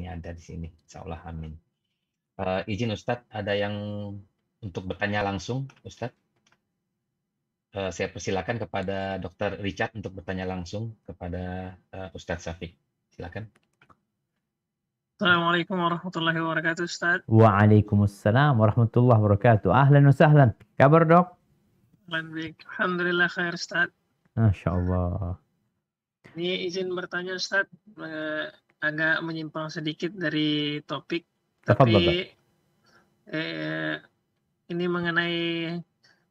ini ada di sini. Insya Allah amin. Uh, izin Ustadz, ada yang untuk bertanya langsung, Ustadz? Uh, saya persilakan kepada Dr. Richard untuk bertanya langsung kepada uh, Ustadz Safik. Silakan. Assalamualaikum warahmatullahi wabarakatuh, Ustadz. Waalaikumsalam warahmatullahi wabarakatuh. Ahlan wa sahlan. Kabar, Dok? Alhamdulillah khair, Ustadz. Masya Allah. Ini izin bertanya, Ustadz agak menyimpang sedikit dari topik, tapi eh, ini mengenai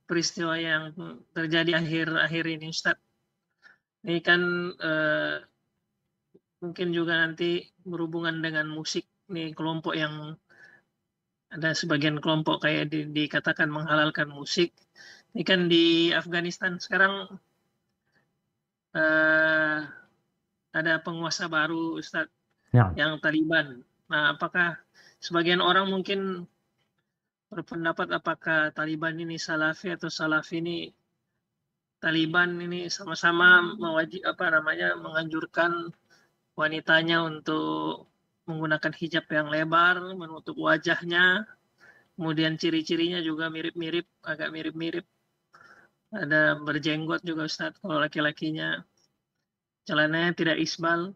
peristiwa yang terjadi akhir-akhir ini, Ustaz. Ini kan eh, mungkin juga nanti berhubungan dengan musik nih kelompok yang ada sebagian kelompok kayak di, dikatakan menghalalkan musik. Ini kan di Afghanistan sekarang eh, ada penguasa baru Ustadz ya. yang Taliban. Nah, apakah sebagian orang mungkin berpendapat apakah Taliban ini Salafi atau Salafi ini Taliban ini sama-sama mewajib apa namanya menganjurkan wanitanya untuk menggunakan hijab yang lebar, menutup wajahnya, kemudian ciri-cirinya juga mirip-mirip, agak mirip-mirip. Ada berjenggot juga Ustaz kalau laki-lakinya. Celananya tidak isbal.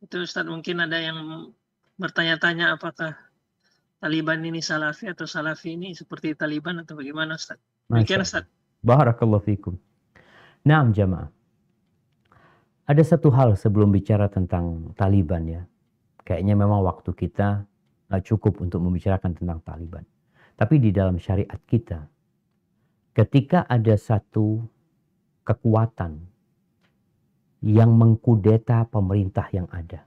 Itu Ustaz mungkin ada yang bertanya-tanya apakah Taliban ini Salafi atau Salafi ini seperti Taliban atau bagaimana Ustaz? mungkin Ustaz. Barakallahu fikum. Naam jamaah. Ada satu hal sebelum bicara tentang Taliban ya. Kayaknya memang waktu kita nggak cukup untuk membicarakan tentang Taliban. Tapi di dalam syariat kita, ketika ada satu kekuatan yang mengkudeta pemerintah yang ada.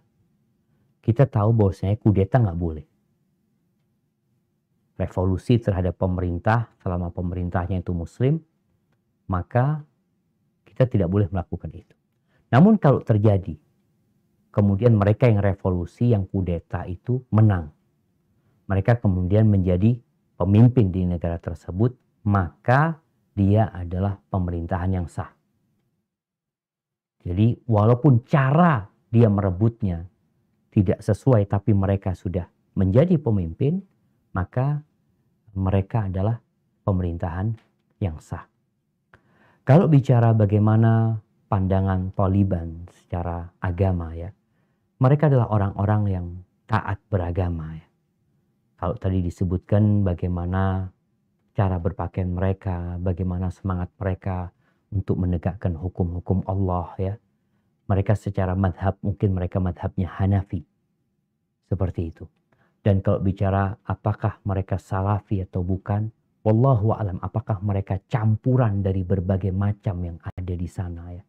Kita tahu bahwasanya kudeta nggak boleh. Revolusi terhadap pemerintah selama pemerintahnya itu muslim, maka kita tidak boleh melakukan itu. Namun kalau terjadi, kemudian mereka yang revolusi, yang kudeta itu menang. Mereka kemudian menjadi pemimpin di negara tersebut, maka dia adalah pemerintahan yang sah. Jadi walaupun cara dia merebutnya tidak sesuai tapi mereka sudah menjadi pemimpin, maka mereka adalah pemerintahan yang sah. Kalau bicara bagaimana pandangan Taliban secara agama ya, mereka adalah orang-orang yang taat beragama ya. Kalau tadi disebutkan bagaimana cara berpakaian mereka, bagaimana semangat mereka untuk menegakkan hukum-hukum Allah ya. Mereka secara madhab, mungkin mereka madhabnya Hanafi. Seperti itu. Dan kalau bicara apakah mereka salafi atau bukan, wallahu alam apakah mereka campuran dari berbagai macam yang ada di sana ya.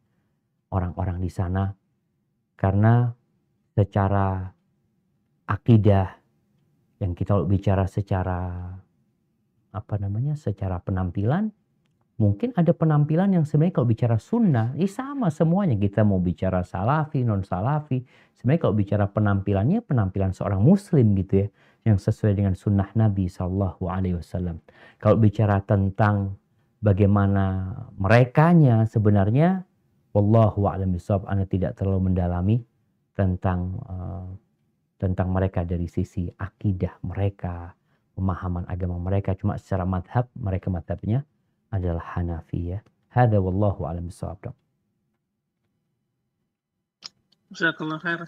Orang-orang di sana karena secara akidah yang kita bicara secara apa namanya secara penampilan mungkin ada penampilan yang sebenarnya kalau bicara sunnah ini ya sama semuanya kita mau bicara salafi non salafi sebenarnya kalau bicara penampilannya penampilan seorang muslim gitu ya yang sesuai dengan sunnah Nabi saw. kalau bicara tentang bagaimana merekanya sebenarnya wallahu a'lam bishawab anda tidak terlalu mendalami tentang eh, tentang mereka dari sisi akidah mereka pemahaman agama mereka cuma secara madhab mereka madhabnya على الحنفية هذا والله أعلم بالصواب جزاك الله خير